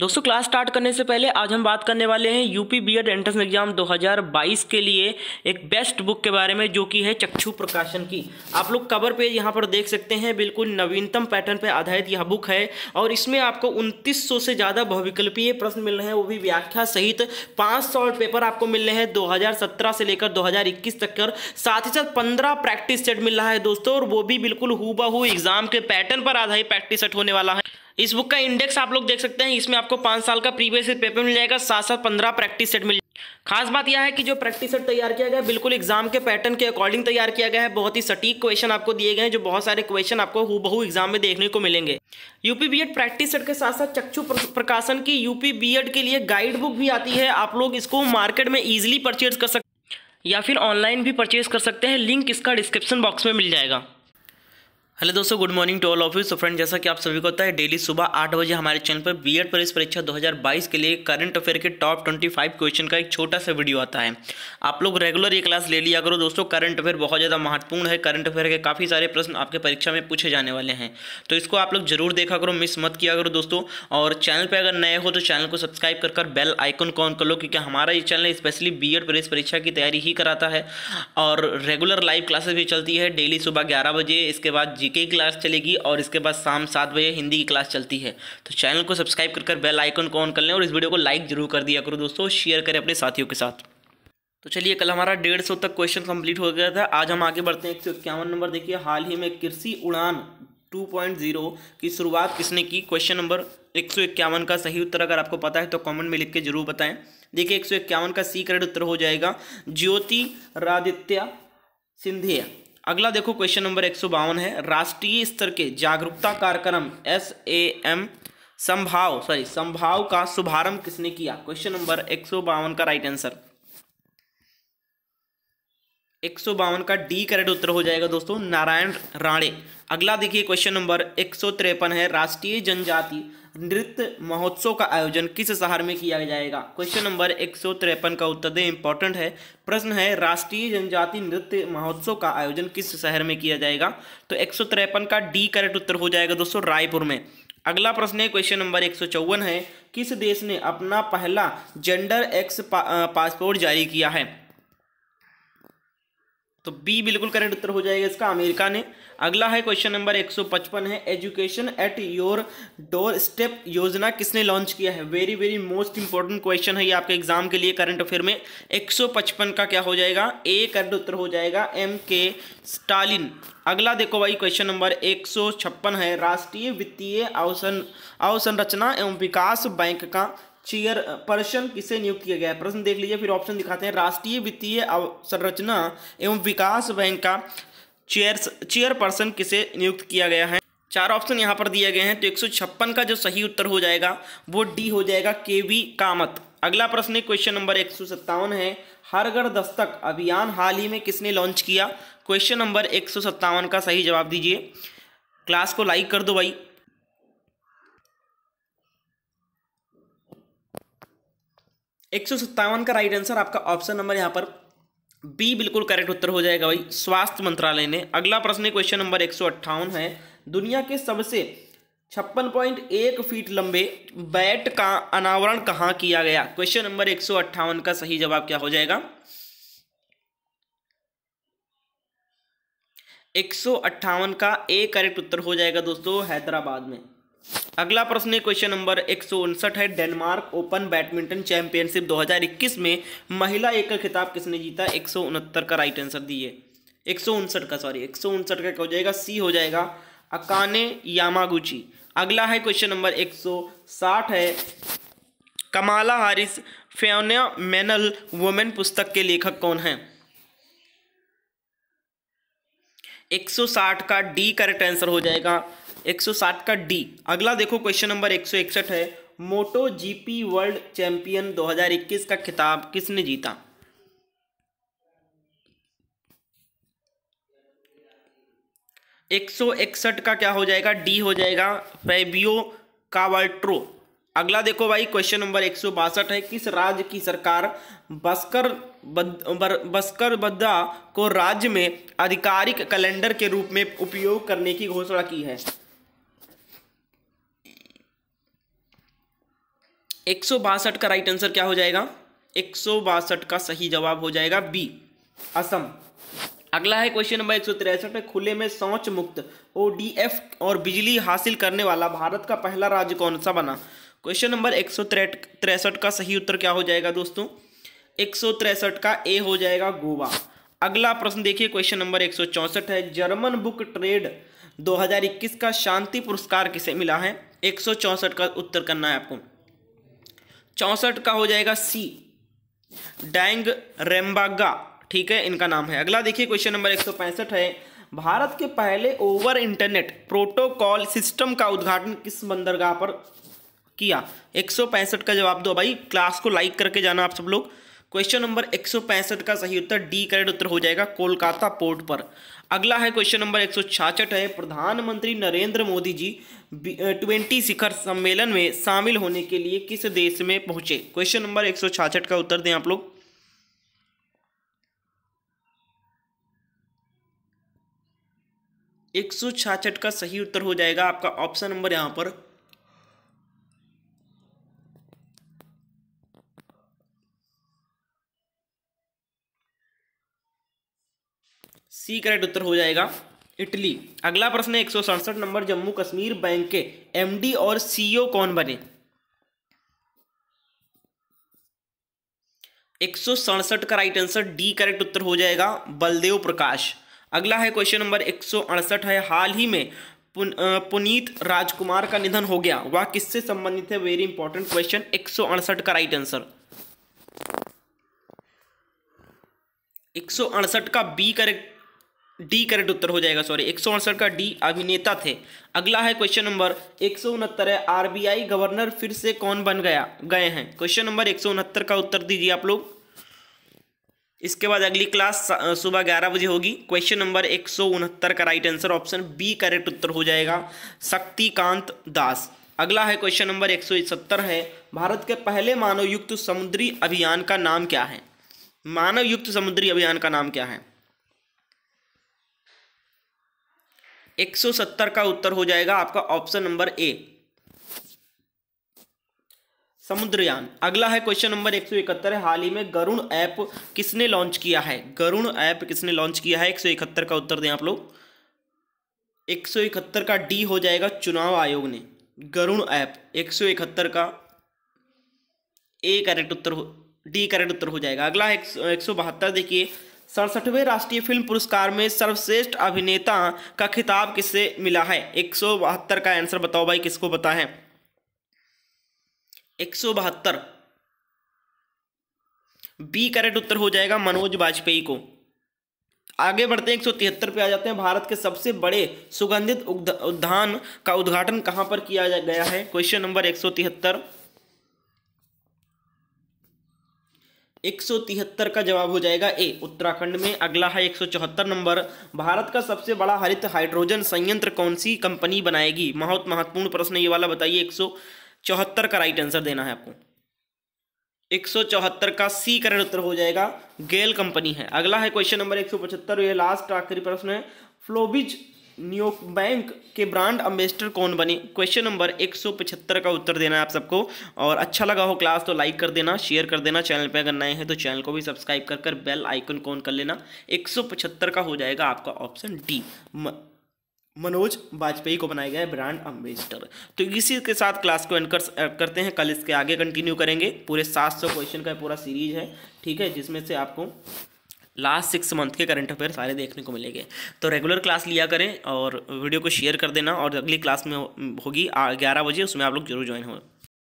दोस्तों class start करने से पहले आज हम बात करने वाले हैं यूपी बीएड एंट्रेंस एग्जाम 2022 के लिए एक बेस्ट बुक के बारे में जो कि है चक्षु प्रकाशन की आप लोग कवर पेज यहाँ पर देख सकते हैं बिल्कुल नवीनतम पैटर्न पर आधारित यह बुक है और इसमें आपको 2900 से ज़्यादा बहुविकल्पीय प्रश्न मिल रहे हैं वो भी व्याख्या सहित पाँच सॉल्ट पेपर आपको मिल रहे हैं दो से लेकर दो तक कर साथ ही साथ पंद्रह प्रैक्टिस सेट मिल रहा है दोस्तों और वो भी बिल्कुल हु एग्जाम के पैटर्न पर आधारित प्रैक्टिस सेट होने वाला है इस बुक का इंडेक्स आप लोग देख सकते हैं इसमें आपको पांच साल का प्रीवियस पेपर मिल जाएगा साथ साथ पंद्रह प्रैक्टिस सेट मिल खास बात यह है कि जो प्रैक्टिस सेट तैयार किया गया है बिल्कुल एग्जाम के पैटर्न के अकॉर्डिंग तैयार किया गया है बहुत ही सटीक क्वेश्चन आपको दिए गए हैं जो बहुत सारे क्वेश्चन आपको हु एग्जाम में देखने को मिलेंगे यूपी बी प्रैक्टिस सेट के साथ साथ चक्षु प्रकाशन की यूपी बी के लिए गाइड बुक भी आती है आप लोग इसको मार्केट में ईजिली परचेज कर सकते या फिर ऑनलाइन भी परचेज कर सकते हैं लिंक इसका डिस्क्रिप्शन बॉक्स में मिल जाएगा हेलो दोस्तों good morning to all of you friend जैसा कि आप सभी को पता है डेली सुबह आठ बजे हमारे चैनल पर बीएड प्रवेश परीक्षा 2022 के लिए करंट अफेयर के टॉप 25 क्वेश्चन का एक छोटा सा वीडियो आता है आप लोग रेगुलर ये क्लास ले लिया करो दोस्तों करंट अफेयर बहुत ज़्यादा महत्वपूर्ण है करंट अफेयर के काफ़ी सारे प्रश्न आपके परीक्षा में पूछे जाने वाले हैं तो इसको आप लोग जरूर देखा करो मिस मत किया करो दोस्तों और चैनल पर अगर नए हो तो चैनल को सब्सक्राइब कर कर बेल आइकन को ऑन कर लो क्योंकि हमारा ये चैनल स्पेशली बी प्रवेश परीक्षा की तैयारी ही कराता है और रेगुलर लाइव क्लासेस भी चलती है डेली सुबह ग्यारह बजे इसके बाद जी जीके की क्लास चलेगी और इसके बाद शाम सात बजे हिंदी की क्लास चलती है तो चैनल को सब्सक्राइब कर बेल आइकन को ऑन कर लें और इस वीडियो को लाइक जरूर कर दिया करो दोस्तों शेयर करें अपने साथियों के साथ तो चलिए कल हमारा डेढ़ सौ तक क्वेश्चन कंप्लीट हो गया था आज हम आगे बढ़ते हैं एक सौ इक्यावन नंबर देखिए हाल ही में कृषि उड़ान 2.0 की शुरुआत किसने की क्वेश्चन नंबर एक सौ इक्यावन का सही उत्तर अगर आपको पता है तो कमेंट में लिख के जरूर बताएं देखिए एक सौ इक्यावन का सी करेक्ट उत्तर हो जाएगा ज्योतिरादित्य सिंधिया अगला देखो क्वेश्चन नंबर एक है राष्ट्रीय स्तर के जागरूकता कार्यक्रम एस ए एम संभाव सॉरी संभाव का शुभारंभ किसने किया क्वेश्चन नंबर एक का राइट आंसर एक सौ बावन का डी करेक्ट उत्तर हो जाएगा दोस्तों नारायण राणे अगला देखिए क्वेश्चन नंबर एक है राष्ट्रीय जनजाति नृत्य महोत्सव का आयोजन किस शहर में किया जाएगा क्वेश्चन नंबर एक सौ तिरपन का उत्तर दें इंपॉर्टेंट है प्रश्न है राष्ट्रीय जनजाति नृत्य महोत्सव का आयोजन किस शहर में किया जाएगा तो एक सौ का डी करेक्ट उत्तर हो जाएगा दोस्तों रायपुर में अगला प्रश्न है क्वेश्चन नंबर एक है किस देश ने अपना पहला जेंडर एक्स पासपोर्ट जारी किया है तो बी बिल्कुल करेक्ट उत्तर हो जाएगा इसका अमेरिका ने अगला है क्वेश्चन नंबर 155 है education at your door step योजना किसने लॉन्च किया है very very most important question है ये आपके एग्जाम के लिए करंट अफेयर में 155 का क्या हो जाएगा ए करेक्ट उत्तर हो जाएगा एम के स्टालिन अगला देखो भाई क्वेश्चन नंबर एक है राष्ट्रीय वित्तीय अवसंरचना एवं विकास बैंक का चेयर पर्सन किसे नियुक्त किया गया है प्रश्न देख लीजिए फिर ऑप्शन दिखाते हैं राष्ट्रीय वित्तीय संरचना एवं विकास बैंक का चेयर चेयरपर्सन किसे नियुक्त किया गया है चार ऑप्शन यहाँ पर दिए गए हैं तो एक का जो सही उत्तर हो जाएगा वो डी हो जाएगा के वी कामत अगला प्रश्न है क्वेश्चन नंबर एक है हर घर दस्तक अभियान हाल ही में किसने लॉन्च किया क्वेश्चन नंबर एक का सही जवाब दीजिए क्लास को लाइक कर दो भाई एक सौ सत्तावन का राइट आंसर आपका ऑप्शन नंबर यहाँ पर बी बिल्कुल करेक्ट उत्तर हो जाएगा भाई स्वास्थ्य मंत्रालय ने अगला प्रश्न क्वेश्चन नंबर एक है दुनिया के सबसे छप्पन पॉइंट एक फीट लंबे बैट का अनावरण कहाँ किया गया क्वेश्चन नंबर एक सौ अट्ठावन का सही जवाब क्या हो जाएगा एक सौ अट्ठावन का ए करेक्ट उत्तर हो जाएगा दोस्तों हैदराबाद में अगला प्रश्न है क्वेश्चन नंबर एक है डेनमार्क ओपन बैडमिंटन चैंपियनशिप 2021 में महिला एकल खिताब किसने जीता एक का राइट आंसर दिए एक का सॉरी एक का क्या हो जाएगा सी हो जाएगा अकाने यामागुची अगला है क्वेश्चन नंबर 160 है कमाला हारिस फ्योना मेनल वुमेन पुस्तक के लेखक कौन हैं 160 का डी करेक्ट आंसर हो जाएगा 160 का डी अगला देखो क्वेश्चन नंबर 161 है मोटो जीपी वर्ल्ड चैंपियन 2021 का खिताब किसने जीता एक सौ इकसठ का क्या हो जाएगा डी हो जाएगा फेबियो कावाल्ट्रो अगला देखो भाई क्वेश्चन नंबर एक सौ बासठ है किस राज्य की सरकार बस्कर बद, बर, बस्कर बद्दा को राज्य में आधिकारिक कैलेंडर के रूप में उपयोग करने की घोषणा की है एक सौ बासठ का राइट आंसर क्या हो जाएगा एक सौ बासठ का सही जवाब हो जाएगा बी असम अगला है क्वेश्चन नंबर एक सौ तिरसठ में खुले में शौच मुक्त ओडीएफ और बिजली हासिल करने वाला भारत का पहला राज्य कौन सा बना क्वेश्चन नंबर एक सौ तिरसठ का सही उत्तर क्या हो जाएगा दोस्तों एक सौ तिरसठ का ए हो जाएगा गोवा अगला प्रश्न देखिए क्वेश्चन नंबर एक सौ चौंसठ है जर्मन बुक ट्रेड 2021 का शांति पुरस्कार किसे मिला है एक सौ का उत्तर करना है आपको चौंसठ का हो जाएगा सी डैंग रेम्बागा ठीक है इनका नाम है अगला देखिए क्वेश्चन नंबर एक है भारत के पहले ओवर इंटरनेट प्रोटोकॉल सिस्टम का उद्घाटन किस बंदरगाह पर किया एक का जवाब दो भाई क्लास को लाइक करके जाना आप सब लोग क्वेश्चन नंबर एक का सही उत्तर डी करेक्ट उत्तर हो जाएगा कोलकाता पोर्ट पर अगला है क्वेश्चन नंबर एक है प्रधानमंत्री नरेंद्र मोदी जी ट्वेंटी शिखर सम्मेलन में शामिल होने के लिए किस देश में पहुंचे क्वेश्चन नंबर एक का उत्तर दें आप लोग एक का सही उत्तर हो जाएगा आपका ऑप्शन नंबर यहां पर सी करेक्ट उत्तर हो जाएगा इटली अगला प्रश्न है एक नंबर जम्मू कश्मीर बैंक के एमडी और सीईओ e कौन बने एक का राइट आंसर डी करेक्ट उत्तर हो जाएगा बलदेव प्रकाश अगला है क्वेश्चन नंबर एक है हाल ही में पुन, पुनीत राजकुमार का निधन हो गया वह किससे संबंधित है वेरी इंपॉर्टेंट क्वेश्चन एक का राइट आंसर एक का बी करेक्ट डी करेक्ट उत्तर हो जाएगा सॉरी एक का डी अभिनेता थे अगला है क्वेश्चन नंबर एक है आरबीआई गवर्नर फिर से कौन बन गया गए हैं क्वेश्चन नंबर एक का उत्तर दीजिए आप लोग इसके बाद अगली क्लास सुबह ग्यारह बजे होगी क्वेश्चन नंबर एक का right answer option B correct उत्तर हो जाएगा शक्तिकांत दास अगला है क्वेश्चन नंबर 170 है भारत के पहले मानव युक्त समुद्री अभियान का नाम क्या है मानव युक्त समुद्री अभियान का नाम क्या है 170 का उत्तर हो जाएगा आपका ऑप्शन नंबर ए समुद्रयान अगला है क्वेश्चन नंबर 171 है हाल ही में गरुण ऐप किसने लॉन्च किया है गरुण ऐप किसने लॉन्च किया है 171 का उत्तर दें आप लोग 171 का डी हो जाएगा चुनाव आयोग ने गरुण ऐप 171 का ए करेक्ट उत्तर डी करेक्ट उत्तर हो जाएगा अगला एक, एक देखिए सड़सठवें राष्ट्रीय फिल्म पुरस्कार में सर्वश्रेष्ठ अभिनेता का खिताब किससे मिला है एक सौ बहत्तर का आंसर बताओ भाई किसको पता है एक सौ बहत्तर बी करेक्ट उत्तर हो जाएगा मनोज वाजपेयी को आगे बढ़ते हैं एक सौ तिहत्तर पे आ जाते हैं भारत के सबसे बड़े सुगंधित उद्यान का उद्घाटन कहां पर किया गया है क्वेश्चन नंबर एक सौ तिहत्तर 173 का जवाब हो जाएगा ए उत्तराखंड में अगला है 174 नंबर भारत का सबसे बड़ा हरित हाइड्रोजन संयंत्र कौन सी कंपनी बनाएगी बहुत महत्वपूर्ण प्रश्न ये वाला बताइए 174 का राइट आंसर देना है आपको 174 का सी करेक्ट उत्तर हो जाएगा गेल कंपनी है अगला है क्वेश्चन नंबर 175 ये लास्ट आखिरी प्रश्न है फ्लोबिज न्यूयॉर्क बैंक के ब्रांड एम्बेसडर कौन बने क्वेश्चन नंबर 175 का उत्तर देना है आप सबको और अच्छा लगा हो क्लास तो लाइक कर देना शेयर कर देना चैनल पे अगर नए हैं तो चैनल को भी सब्सक्राइब कर कर बेल आइकन कौन कर लेना 175 का हो जाएगा आपका ऑप्शन डी मनोज वाजपेयी को बनाया गया है ब्रांड अम्बेसडर तो इसी के साथ क्लास को एंड uh, करते हैं कल इसके आगे कंटिन्यू करेंगे पूरे सौ क्वेश्चन का पूरा सीरीज है ठीक है जिसमें से आपको लास्ट सिक्स मंथ के करंट अफेयर सारे देखने को मिलेंगे तो रेगुलर क्लास लिया करें और वीडियो को शेयर कर देना और अगली क्लास में होगी ग्यारह बजे उसमें आप लोग जरूर ज्वाइन हो